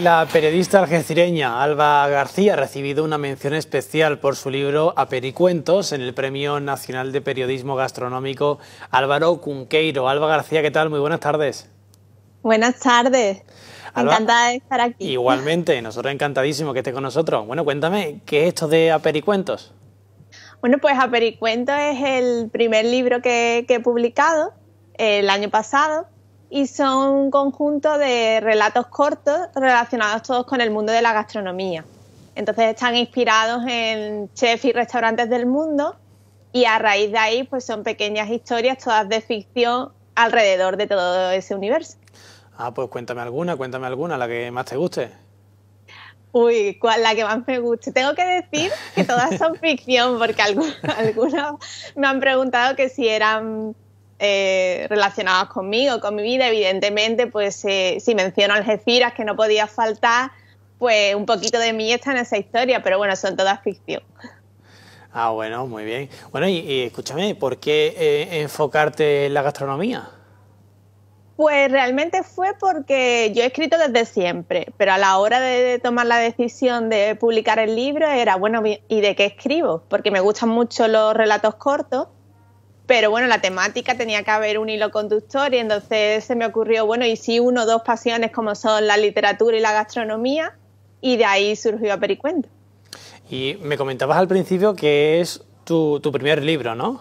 La periodista algecireña Alba García ha recibido una mención especial por su libro Apericuentos en el Premio Nacional de Periodismo Gastronómico Álvaro Cunqueiro. Alba García, ¿qué tal? Muy buenas tardes. Buenas tardes. Encantada de estar aquí. Igualmente, nosotros encantadísimo que esté con nosotros. Bueno, cuéntame, ¿qué es esto de Apericuentos? Bueno, pues Apericuentos es el primer libro que he publicado el año pasado y son un conjunto de relatos cortos relacionados todos con el mundo de la gastronomía. Entonces están inspirados en chefs y restaurantes del mundo y a raíz de ahí pues son pequeñas historias todas de ficción alrededor de todo ese universo. Ah, pues cuéntame alguna, cuéntame alguna, la que más te guste. Uy, cuál, la que más me guste. Tengo que decir que todas son ficción, porque algunos me han preguntado que si eran eh, relacionadas conmigo, con mi vida. Evidentemente, pues si menciono Algeciras, que no podía faltar, pues un poquito de mí está en esa historia, pero bueno, son todas ficción. Ah, bueno, muy bien. Bueno, y, escúchame, ¿por qué eh, enfocarte en la gastronomía? Pues realmente fue porque yo he escrito desde siempre, pero a la hora de tomar la decisión de publicar el libro era, bueno, ¿y de qué escribo? Porque me gustan mucho los relatos cortos pero bueno, la temática tenía que haber un hilo conductor y entonces se me ocurrió, bueno, y si uno o dos pasiones como son la literatura y la gastronomía, y de ahí surgió Apericuento. Y me comentabas al principio que es tu, tu primer libro, ¿no?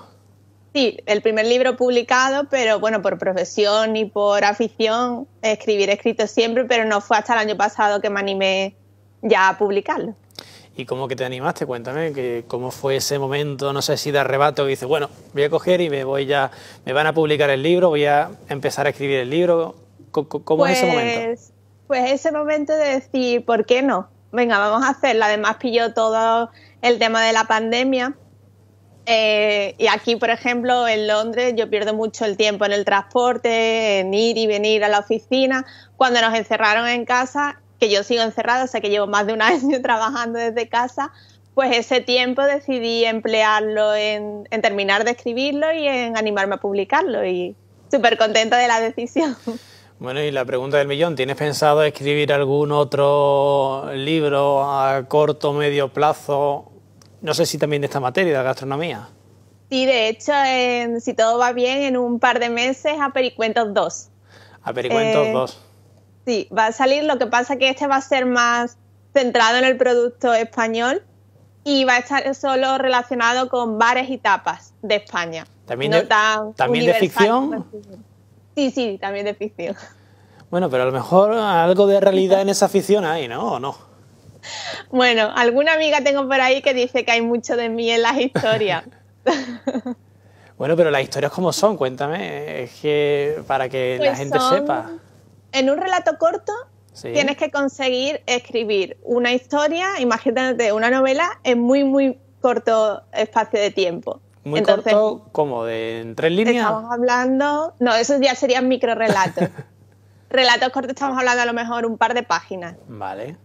Sí, el primer libro publicado, pero bueno, por profesión y por afición, escribir he escrito siempre, pero no fue hasta el año pasado que me animé ya a publicarlo. ¿Y cómo que te animaste? Cuéntame, que ¿cómo fue ese momento? No sé si de arrebato que dices, bueno, voy a coger y me voy ya, me van a publicar el libro, voy a empezar a escribir el libro. ¿Cómo fue ese pues, momento? Pues ese momento de decir, ¿por qué no? Venga, vamos a hacerlo. Además pilló todo el tema de la pandemia. Eh, y aquí, por ejemplo, en Londres yo pierdo mucho el tiempo en el transporte, en ir y venir a la oficina. Cuando nos encerraron en casa, que yo sigo encerrada, o sea que llevo más de un año trabajando desde casa, pues ese tiempo decidí emplearlo en, terminar de escribirlo y en animarme a publicarlo y súper contenta de la decisión. Bueno, y la pregunta del millón, ¿tienes pensado escribir algún otro libro a corto o medio plazo? No sé si también de esta materia, de gastronomía. Sí, de hecho, si todo va bien, en un par de meses a Pericuentos 2. A Pericuentos 2. Eh, Sí, va a salir, lo que pasa que este va a ser más centrado en el producto español y va a estar solo relacionado con bares y tapas de España. También, de, ficción. Sí, sí, también de ficción. Bueno, pero a lo mejor algo de realidad en esa ficción hay, ¿no? no? Bueno, alguna amiga tengo por ahí que dice que hay mucho de mí en las historias. bueno, pero las historias como son, cuéntame, es que para que la pues gente sepa en un relato corto tienes que conseguir escribir una historia, imagínate una novela, en muy, muy corto espacio de tiempo. Muy Entonces, corto, como de en tres líneas. Estamos hablando, no, eso ya serían micro relatos. relatos cortos estamos hablando a lo mejor un par de páginas. Vale.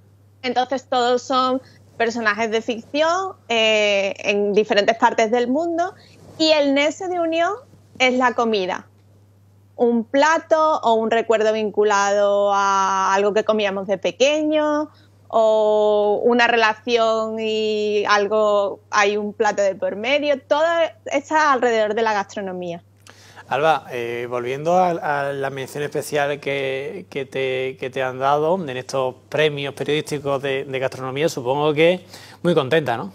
Entonces todos son personajes de ficción eh, en diferentes partes del mundo y el nexo de unión es la comida un plato o un recuerdo vinculado a algo que comíamos de pequeño o una relación y algo, hay un plato de por medio, todo está alrededor de la gastronomía. Alba, eh, volviendo a, la mención especial que, te, te, han dado en estos premios periodísticos de, de gastronomía, supongo que muy contenta, ¿no?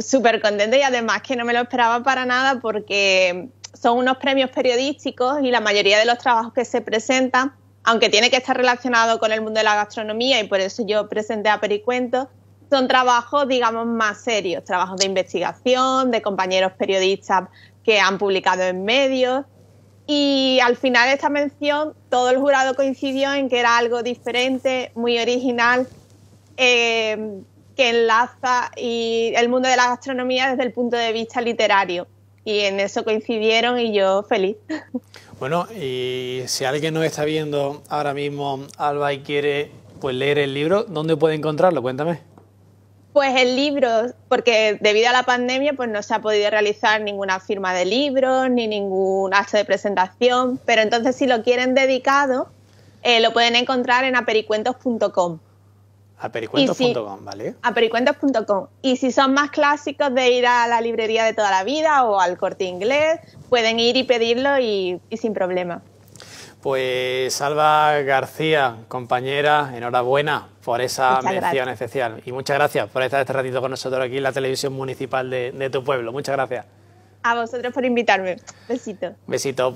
Súper contenta y además que no me lo esperaba para nada porque son unos premios periodísticos y la mayoría de los trabajos que se presentan, aunque tiene que estar relacionado con el mundo de la gastronomía y por eso yo presenté a Pericuento, son trabajos, digamos, más serios, trabajos de investigación, de compañeros periodistas que han publicado en medios. Y al final de esta mención, todo el jurado coincidió en que era algo diferente, muy original, eh, que enlaza el mundo de la gastronomía desde el punto de vista literario y en eso coincidieron y yo feliz. Bueno, y si alguien nos está viendo ahora mismo, Alba, y quiere pues leer el libro, ¿dónde puede encontrarlo? Cuéntame. Pues el libro, porque debido a la pandemia pues no se ha podido realizar ninguna firma de libros ni ningún acto de presentación, pero entonces si lo quieren dedicado, eh, lo pueden encontrar en apericuentos.com. A pericuentos.com, ¿vale? pericuentos.com. Y si son más clásicos de ir a la librería de toda la vida o al corte inglés, pueden ir y pedirlo y, sin problema. Pues Salva García, compañera, enhorabuena por esa mención especial. Y muchas gracias por estar este ratito con nosotros aquí en la televisión municipal de, de tu pueblo. Muchas gracias. A vosotros por invitarme. Besito. Besito.